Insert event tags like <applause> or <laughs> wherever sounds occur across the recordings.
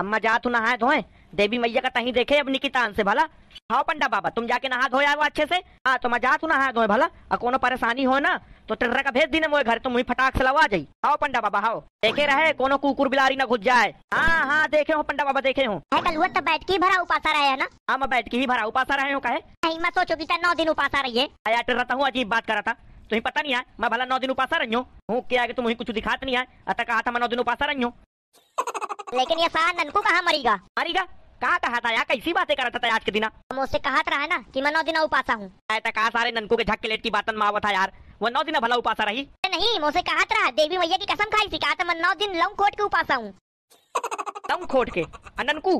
अम्मा जा तू नहाए धोए देवी मैया का तही देखे अब निकिता से भला हाँ पंडा बाबा तुम जाके नहा धो आओ अच्छे से हाँ तो मैं जा तू नहा धोए भला और कोनो परेशानी हो ना तो टेर्रा का भेज दी मोए घर तुम तो ही फटाक से लवा जाई आओ पंडा बाबा हाओ देखे रहे कोनो कुकुर बिलारी ना घुस जाए हाँ हाँ देखे हो पंडा बाबा देखे हो कल तो बैठ के भरा उपासा रहे ना हाँ मैं बैठ के ही भरा उपासा रहे हूँ कहे नहीं मैं सोचो की नौ दिन उपासा रही है टेर्रा हूँ अजीब बात करा था तुम्हें पता नहीं है मैं भला नौ दिन उपासा रही हूँ क्या तुम तो कुछ दिखाते नहीं है अतः कहा था मैं नौ दिन उपासा रही हूँ लेकिन ये साला ननकू कहाँ मरीगा मरीगा कहा कहा था यार कैसी बातें कर रहा था आज के दिन हम उससे कहा था है ना कि मैं नौ दिन उपासा हूँ तो कहा सारे ननकू के झक्के लेट की बातन मावा था यार वो नौ दिन भला उपासा रही नहीं मुझसे कहा था देवी मैया की कसम खाई थी कहा था मैं नौ दिन लंग खोट के उपासा हूँ लंग खोट के ननकू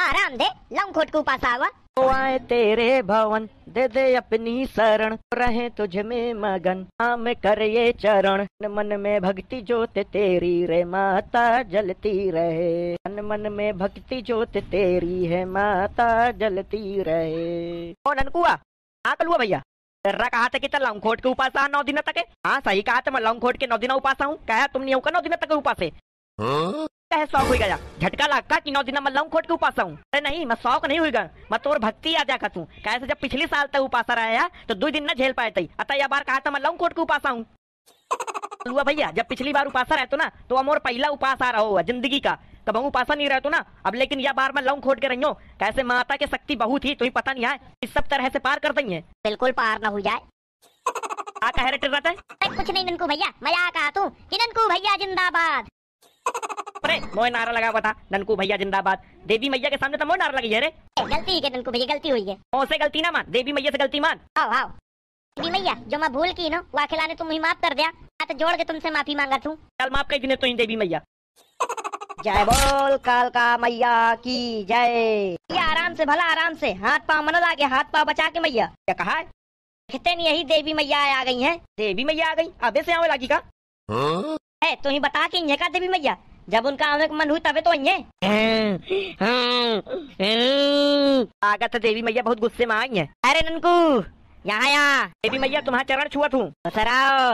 आराम दे लमखोट को पास आवा तो आए तेरे भवन दे दे अपनी शरण रहे तुझ में मगन आम कर ये चरण मन में भक्ति ज्योत तेरी रे माता जलती रहे मन मन में भक्ति ज्योत तेरी है माता जलती रहे ओ ननकुआ हाँ कलुआ भैया तेरा कहा था कि लंगखोट के उपास नौ दिन तक हाँ सही कहा था तो मैं खोट के नौ दिन उपास हूँ कहा तुम नहीं हो नौ दिन तक उपास है हाँ? है शौक हुई गया झटका लगता कि नौ दिन मैं लंग खोट के उपास हूँ अरे नहीं मैं शौक नहीं हुई गया मैं तोर भक्ति आ जा तू कैसे जब पिछले साल तक उपास रहा तो दो दिन न झेल पाए थे अतः यह बार कहा था मैं लंग खोट के उपास हूँ <laughs> हुआ भैया जब पिछली बार उपास रहे तो ना तो अमोर पहला उपास आ रहा हो जिंदगी का तब हम उपासा नहीं रहे तो ना अब लेकिन यह बार मैं लंग खोट के रही हूँ कैसे माता की शक्ति बहुत ही तुम्हें पता नहीं है इस सब तरह से पार कर दी है बिल्कुल पार ना हो जाए <laughs> कह रहे कुछ नहीं ननकू भैया मैं आ कहा तू कि ननकू भैया जिंदाबाद <laughs> अरे मोह नारा लगा हुआ था ननकू भैया जिंदाबाद देवी मैया के सामने तो मोए नारा लगी है रे गलती है ननकू भैया गलती हुई है मोह से गलती ना मान देवी मैया से गलती मान आओ आओ देवी मैया जो मैं भूल की ना वहाँ खिलाने तुम ही माफ कर दिया हाथ तो जोड़ के तुमसे माफी मांगा तू चल माफ कर दिने तो ही देवी मैया <laughs> जय बोल काल का मैया की जय आराम से भला आराम से हाथ पाँव मन लागे हाथ पाँव बचा के मैया क्या कहा कहते नहीं यही देवी मैया आ गई हैं देवी मैया आ गई अबे से आवे लागी का हाँ? ए तो ही बता के का देवी मैया जब उनका आवे मन हुई तबे तो आइये आगत देवी मैया बहुत गुस्से में आई है अरे ननकू यहाँ यहाँ देवी मैया तुम्हारा चरण छुआ तू सराओ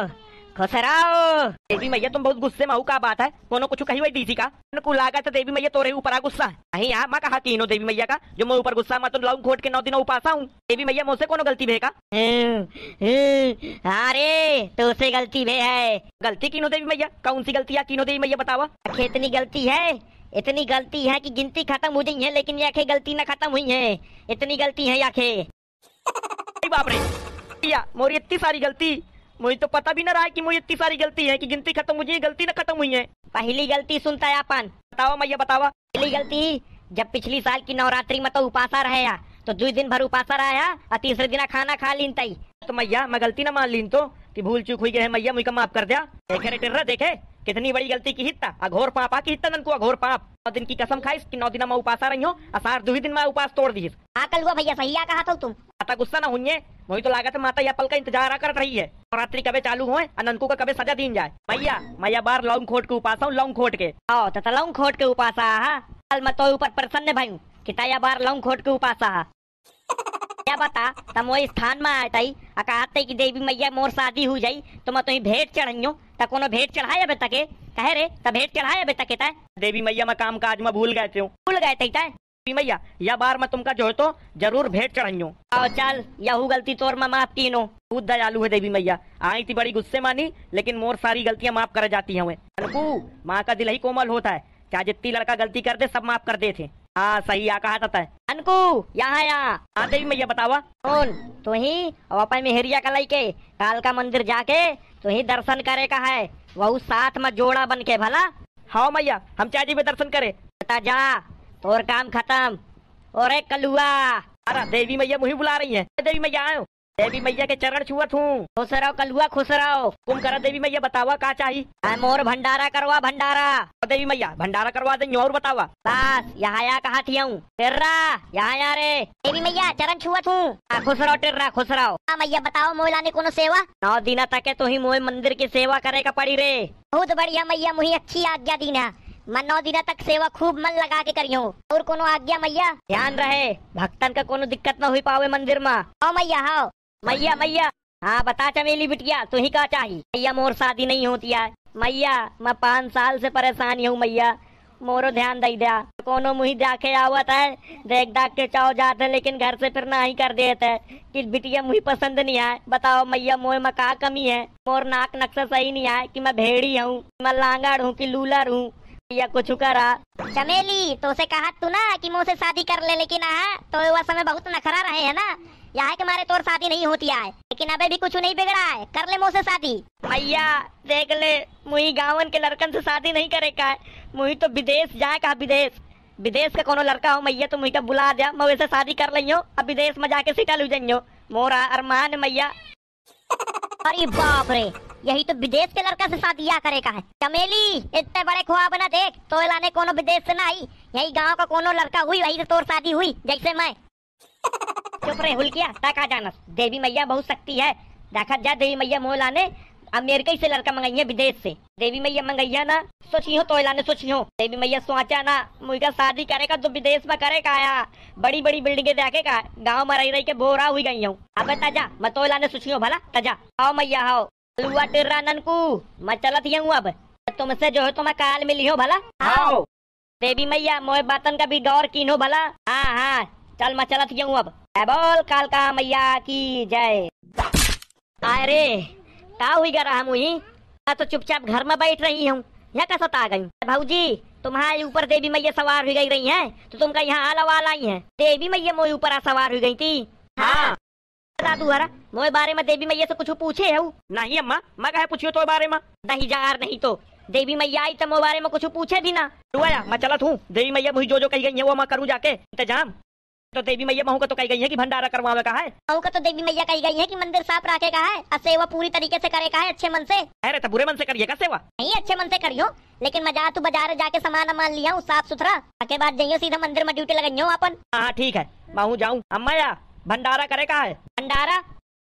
खसराओ देवी मैया तुम बहुत गुस्से में हो का बात है कोनो कुछ कही हुई डीसी का को लागा था देवी मैया रही ऊपर गुस्सा नहीं यार मैं कहा तीनों देवी मैया का जो मैं ऊपर गुस्सा मैं तो लाऊ घोट के नौ दिनों उपासा हूँ देवी मैया मुझसे कोनो गलती भे का हम्म, अरे तो से गलती भे है गलती कीनो देवी मैया कौन सी गलती है कीनो देवी मैया बतावा इतनी गलती है इतनी गलती है कि गिनती खत्म हो गई है लेकिन ये आखे गलती ना खत्म हुई है इतनी गलती है आखे <laughs> बाप रे मोरी इतनी सारी गलती मुझे तो पता भी ना रहा कि मुझे इतनी सारी गलती है कि गिनती खत्म मुझे गलती ना खत्म हुई है पहली गलती सुनता है अपन बताओ मैया बताओ पहली गलती जब पिछली साल की नवरात्रि में तो उपासा रहे तो दो दिन भर उपासा रहा और तीसरे दिन खाना खा लीन तई तो मैया मैं गलती ना मान लीन तो भूल चूक हुई है मैया मुझे माफ कर दिया देखे रे टिर्रा देखे कितनी बड़ी गलती की हित्ता अघोर पाप आ की हित्ता नन को अघोर पाप नौ दिन की कसम खाई कि नौ दिन मैं उपासा रही हूँ असार दो ही दिन मैं उपास तोड़ दी आ कल भैया सही कहा था तो तुम अतः गुस्सा न होइए वही तो लागत माता या पल का इंतजार कर रही है और रात्रि कबे चालू हुए अनंकू का कबे सजा दीन जाए भैया मैया बार लौंग खोट के उपास लौंग खोट के आओ तो, तो लौंग खोट के उपास हाँ? कल मैं तो ऊपर प्रसन्न भाई किताया बार लौंग खोट के उपास क्या बता तम वही स्थान में आए तई अकाते की देवी मैया मोर शादी हो जाई तो मैं तुम्हें भेंट चढ़ाइयो त को भेंट चढ़ाया बे तके कह रे त भेंट चढ़ाया बे तके देवी मैया मैं काम काज में भूल गए थे भूल गए थे मैया या बार मैं तुमका जो है तो जरूर भेंट चढ़ाइयो आओ चल यहू गलती तोर मैं माफ की नो बहुत दयालु है देवी मैया आई थी बड़ी गुस्से मानी लेकिन मोर सारी गलतियां माफ कर जाती है माँ का दिल ही कोमल होता है क्या जितनी लड़का गलती कर दे सब माफ कर दे थे हाँ सही आ कहा जाता है अनकु यहाँ या हाँ देवी मैया बतावा कौन तो ही अपन मेहरिया का लई काल का मंदिर जाके तो ही दर्शन करे का है वह साथ में जोड़ा बन के भला हाँ मैया हम चाची में दर्शन करे बता जा और काम खत्म और एक कलुआ अरे देवी मैया मुही बुला रही है देवी मैया आयो देवी मैया के चरण छुअत हूँ खुश रहो कलुआ खुश रहो तुम करो देवी मैया बतावा का चाहिए हाँ, मोर भंडारा करवा भंडारा और देवी मैया भंडारा करवा देंगे और बतावा बस यहाँ या कहा थी हूँ टेर्रा यहाँ आ रे देवी मैया चरण छुअत हूँ खुश रहो टेर्रा खुश रहो हाँ मैया बताओ मोह लाने को सेवा नौ दिना तक तो ही मोह मंदिर की सेवा करे का पड़ी रे बहुत बढ़िया मैया मुही अच्छी आज्ञा दीना मैं नौ दिन तक सेवा खूब मन लगा के करियो और कोनो आज्ञा मैया ध्यान रहे भक्तन का कोनो दिक्कत न हुई पावे मंदिर में ओ मैया हाँ मैया मैया हाँ बता चमेली बिटिया तू ही का चाहिए मैया मोर शादी नहीं होती है मैया मैं पाँच साल से परेशानी हूँ मैया मोरो ध्यान दे दिया कोनो मुही जाके आवत है देख दाख के चाव जाते लेकिन घर से फिर ना ही कर देते है कि बिटिया मुही पसंद नहीं आए बताओ मैया मोए में का कमी है मोर नाक नक्शा सही नहीं आए कि मैं भेड़ी हूँ मैं लांगड़ हूँ कि लूलर हूँ या कुछ करा चमेली तो उसे कहा तू ना कि मुँह से शादी कर ले लेकिन आ, हाँ, तो वह समय बहुत नखरा रहे है ना यहाँ के मारे तोर शादी नहीं होती है लेकिन अबे भी कुछ नहीं बिगड़ा है कर ले मुँह से शादी भैया देख ले मुही गावन के लड़कन से शादी नहीं करे का मुही तो विदेश जाए का विदेश विदेश का कोनो लड़का हो मैया तो मुझे बुला दिया मैं वैसे शादी कर लियो हूँ अब विदेश में जाके सीटा लू जाइयो मोरा अरमान मैया अरे बाप रे यही तो विदेश के लड़का से शादी करेगा है चमेली इतने बड़े ख्वाब ना देख तो लाने कोनो विदेश से ना आई यही गांव का कोनो लड़का हुई वही से तोर शादी हुई जैसे मैं <laughs> चुप रहे हुलकिया ताका जानस देवी मैया बहुत शक्ति है देखा जा देवी मैया मोह लाने अमेरिका से लड़का मंगाइया विदेश से देवी मैया मंगाइया ना सोची हो तो लाने सोची हो देवी मैया सोचा ना मुझे शादी करेगा तो विदेश में करेगा या बड़ी बड़ी बिल्डिंगे देखेगा गाँव में रही रही के बोरा हुई गई हूँ अब तजा मैं तो लाने सोची हूँ भला तजा आओ मैया आओ लुआ मैं चलत हूँ अब तुमसे जो है तो मैं काल मिली हो भला आओ हाँ। देवी मैया मोहे बातन का भी डोर की भला हाँ हाँ चल मैं चलत हूँ अब बोल काल का मैया की जय अरे का हुई गा रहा मुही मैं तो चुपचाप घर में बैठ रही हूँ यहाँ का सता गई भाजी तुम्हारे ऊपर देवी मैया सवार हुई गई रही है तो तुमका यहाँ आला वाला आई है देवी मैया मोई ऊपर सवार हुई गई थी हाँ बता हरा मोए बारे में देवी मैया से कुछ पूछे है नहीं अम्मा मैं कहे पूछियो तो बारे में नहीं जार नहीं तो देवी मैया आई तो मोए बारे में कुछ पूछे भी ना आया मैं चला हूँ देवी मैया जो जो कही गई है वो मैं करूँ जाके इंतजाम तो देवी मैया महू का तो कही गई है कि भंडारा करवावे का है महू का तो देवी मैया कही गई है कि मंदिर साफ रखे का है और सेवा पूरी तरीके से करे का है अच्छे मन से अरे तो बुरे मन से करिएगा सेवा नहीं अच्छे मन से करियो लेकिन मजा तू बाजार जाके सामान मान लिया साफ सुथरा के बाद जाइयो सीधा मंदिर में ड्यूटी लगाइयो अपन हाँ, हाँ ठीक है महू जाऊँ अम्मा भंडारा करेगा है भंडारा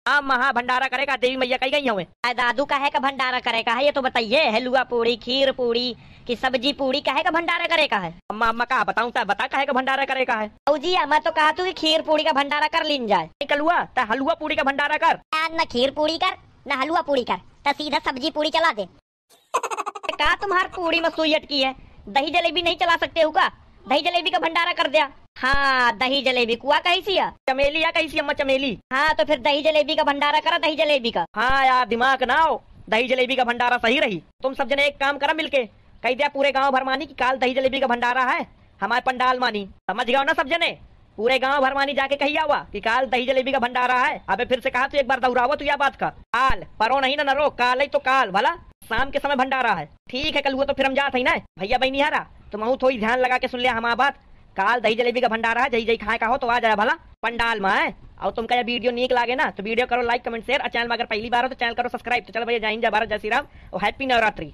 हाँ महा भंडारा करेगा देवी मैया कही गई हमें दादू का है का भंडारा करेगा है ये तो बताइए हलुआ पूरी खीर पूरी की सब्जी पूरी कहे का भंडारा करेगा है अम्मा अम्मा कहा बताऊँ बता कहे का भंडारा करेगा है तो जी अम्मा तो कहा तू खीर पूरी का भंडारा कर लीन जाए कलुआ तो हलुआ पूरी का भंडारा कर न खीर पूरी कर न हलुआ पूरी कर तो सीधा सब्जी पूरी चला दे <laughs> कहा तुम्हार पूरी में सुई अटकी है दही जलेबी नहीं चला सकते होगा दही जलेबी का भंडारा कर दिया हाँ दही जलेबी कुआ कैसी है चमेली या कैसी अम्मा चमेली हाँ तो फिर दही जलेबी का भंडारा करा दही जलेबी का हाँ यार दिमाग ना हो दही जलेबी का भंडारा सही रही तुम सब जने एक काम करा मिलके कह दिया पूरे गांव भर मानी की काल दही जलेबी का भंडारा है हमारे पंडाल मानी समझ गया ना सब जने पूरे गांव भर मानी जाके कही हुआ कि काल दही जलेबी का भंडारा है अबे फिर से कहा तू एक बार दोहराओ तू यह बात का काल परो नहीं ना नरो काल ही तो काल भला शाम के समय भंडारा है ठीक है कल हुआ तो फिर हम जाते ना भैया बहनी हारा तुम तो थोड़ी ध्यान लगा के सुन लिया हमारा बात काल दही जलेबी का भंडारा है जही जही खाए का हो तो आ जाए भला पंडाल में और तुमका ये वीडियो नीक लगे ना तो वीडियो करो लाइक कमेंट शेयर और चैनल में अगर पहली बार हो तो चैनल करो सब्सक्राइब तो चलो भैया जय हिंद जय भारत जय श्री राम और हैप्पी नवरात्रि